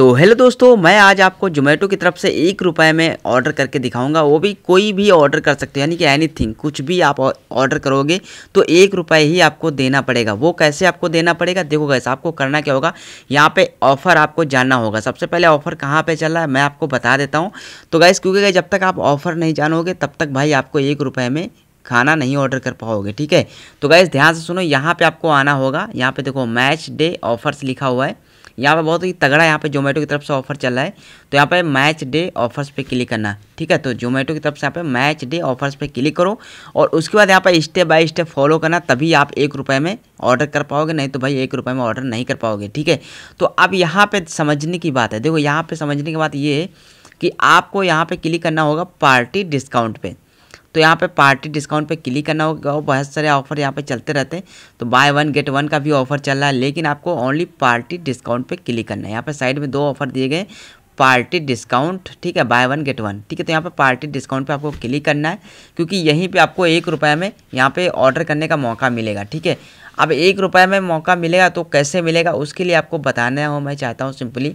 तो हेलो दोस्तों मैं आज आपको जोमेटो की तरफ से एक रुपये में ऑर्डर करके दिखाऊंगा वो भी कोई भी ऑर्डर कर सकते हो यानी कि एनीथिंग कुछ भी आप ऑर्डर करोगे तो एक रुपये ही आपको देना पड़ेगा वो कैसे आपको देना पड़ेगा देखो कैसे आपको करना क्या होगा यहाँ पे ऑफ़र आपको जानना होगा सबसे पहले ऑफ़र कहाँ पर चल रहा है मैं आपको बता देता हूँ तो गैस क्योंकि जब तक आप ऑफ़र नहीं जानोगे तब तक भाई आपको एक रुपये में खाना नहीं ऑर्डर कर पाओगे ठीक है तो गैस ध्यान से सुनो यहाँ पर आपको आना होगा यहाँ पर देखो मैच डे ऑफर्स लिखा हुआ है यहाँ पर बहुत ही तगड़ा यहाँ पे जोमेटो की तरफ से ऑफर चल रहा है तो यहाँ पे मैच डे ऑफर्स पे क्लिक करना ठीक है तो जोमेटो की तरफ से यहाँ पे मैच डे ऑफर्स पे क्लिक करो और उसके बाद यहाँ पर स्टेप बाय स्टेप फॉलो करना तभी आप एक रुपये में ऑर्डर कर पाओगे नहीं तो भाई एक रुपये में ऑर्डर नहीं कर पाओगे ठीक है तो अब यहाँ पर समझने की बात है देखो यहाँ पर समझने की बात ये है कि आपको यहाँ पर क्लिक करना होगा पार्टी डिस्काउंट पर तो यहाँ पे पार्टी डिस्काउंट पे क्लिक करना होगा और बहुत सारे ऑफर यहाँ पे चलते रहते हैं तो बाय वन गेट वन का भी ऑफर चल रहा है लेकिन आपको ओनली पार्टी डिस्काउंट पे क्लिक करना है यहाँ पे साइड में दो ऑफर दिए गए पार्टी डिस्काउंट ठीक है बाय वन गेट वन ठीक है तो यहाँ पे पार्टी डिस्काउंट पे आपको क्लिक करना है क्योंकि यहीं पे आपको एक रुपये में यहाँ पे ऑर्डर करने का मौका मिलेगा ठीक है अब एक रुपये में मौका मिलेगा तो कैसे मिलेगा उसके लिए आपको बताना हो मैं चाहता हूँ सिंपली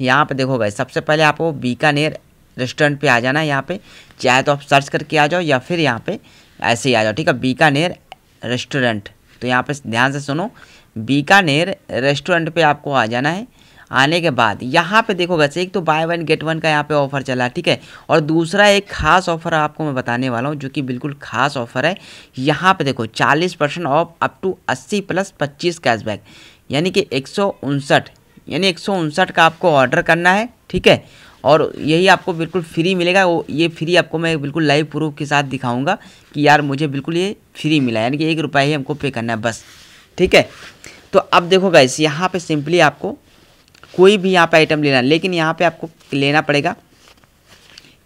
यहाँ पे देखो गए सबसे पहले आपको बीकानेर रेस्टोरेंट पे आ जाना है यहाँ पे चाहे तो आप सर्च करके आ जाओ या फिर यहाँ पे ऐसे ही आ जाओ ठीक है बीकानेर रेस्टोरेंट तो यहाँ पे ध्यान से सुनो बीकानेर रेस्टोरेंट पे आपको आ जाना है आने के बाद यहाँ पे देखो वैसे एक तो बाय वन गेट वन का यहाँ पे ऑफर चला ठीक है और दूसरा एक खास ऑफर आपको मैं बताने वाला हूँ जो कि बिल्कुल खास ऑफर है यहाँ पे देखो 40 percent off up to 80 plus 25 cashback यानी कि एक यानी एक का आपको ऑर्डर करना है ठीक है और यही आपको बिल्कुल फ्री मिलेगा वो ये फ्री आपको मैं बिल्कुल लाइव प्रूफ के साथ दिखाऊंगा कि यार मुझे बिल्कुल ये फ्री मिला यानी कि एक रुपये ही हमको पे करना है बस ठीक है तो अब देखो गाइस यहाँ पे सिंपली आपको कोई भी यहाँ पे आइटम लेना लेकिन यहाँ पे आपको लेना पड़ेगा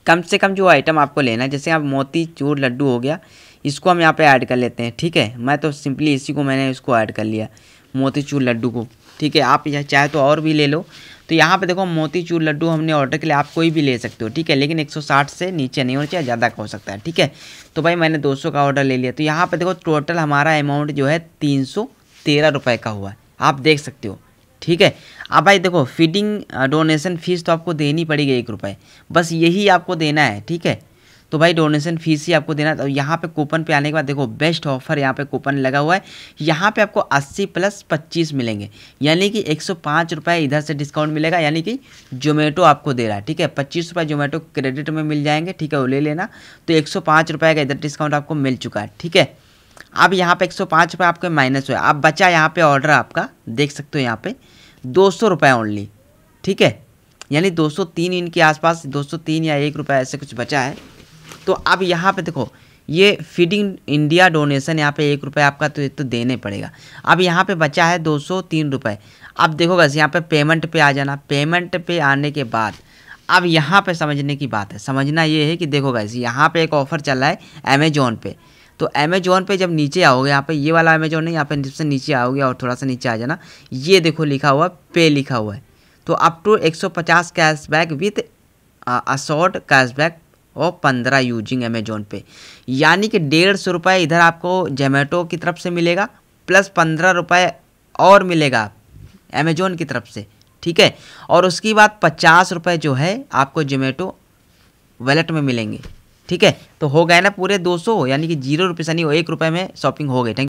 कम से कम जो आइटम आपको लेना है जैसे आप मोती चूर लड्डू हो गया इसको हम यहाँ पर ऐड कर लेते हैं ठीक है मैं तो सिंपली इसी को मैंने इसको ऐड कर लिया मोती चूर लड्डू को ठीक है आप यह चाहे तो और भी ले लो तो यहाँ पे देखो मोतीचूर लड्डू हमने ऑर्डर के लिए आप कोई भी ले सकते हो ठीक है लेकिन 160 से नीचे नहीं होना चाहिए ज़्यादा का हो सकता है ठीक है तो भाई मैंने 200 का ऑर्डर ले लिया तो यहाँ पर देखो टोटल हमारा अमाउंट जो है तीन सौ का हुआ है आप देख सकते हो ठीक है अब भाई देखो फीडिंग डोनेशन फीस तो आपको देनी पड़ेगी एक रुपये बस यही आपको देना है ठीक है तो भाई डोनेशन फीस ही आपको देना तो यहाँ पे कूपन पे आने के बाद देखो बेस्ट ऑफर यहाँ पे कूपन लगा हुआ है यहाँ पे आपको 80 प्लस 25 मिलेंगे यानी कि एक रुपए इधर से डिस्काउंट मिलेगा यानी कि जोमेटो आपको दे रहा है ठीक है पच्चीस रुपये जोमेटो क्रेडिट में मिल जाएंगे ठीक है वो ले लेना तो एक रुपए का इधर डिस्काउंट आपको मिल चुका है ठीक है अब यहाँ पे एक सौ पाँच रुपये आपके माइनस हुआ अब बचा यहाँ पे ऑर्डर आपका देख सकते हो यहाँ पे दो सौ रुपये ओनली ठीक है यानी दो सौ तीन इनके आसपास दो सौ तीन या एक रुपये ऐसे कुछ बचा है तो अब यहाँ पे देखो ये फीडिंग इंडिया डोनेशन यहाँ पे एक रुपये आपका तो तो देने पड़ेगा अब यहाँ पे बचा है दो सौ तीन रुपये अब देखो बस यहाँ पे पेमेंट पे आ जाना पेमेंट पे आने के बाद अब यहाँ पे समझने की बात है समझना ये है कि देखो गैस यहाँ पे एक ऑफ़र चल रहा है अमेजोन पे तो अमेजोन पे जब नीचे आओगे यहाँ पे ये वाला अमेजोन नहीं यहाँ पे जिससे नीचे आओगे और थोड़ा सा नीचे आ जाना ये देखो लिखा हुआ पे लिखा हुआ है तो अप टू एक सौ पचास कैशबैक विथ असॉर्ट कैशबैक और पंद्रह यूजिंग अमेजोन पे यानी कि डेढ़ सौ रुपये इधर आपको जोमेटो की तरफ से मिलेगा प्लस पंद्रह रुपये और मिलेगा अमेजोन की तरफ से ठीक है और उसके बाद पचास रुपये जो है आपको जोमेटो वैलेट में मिलेंगे ठीक है तो हो गए ना पूरे दो सौ यानी कि जीरो रुपये यानी एक रुपये में शॉपिंग हो गई थैंक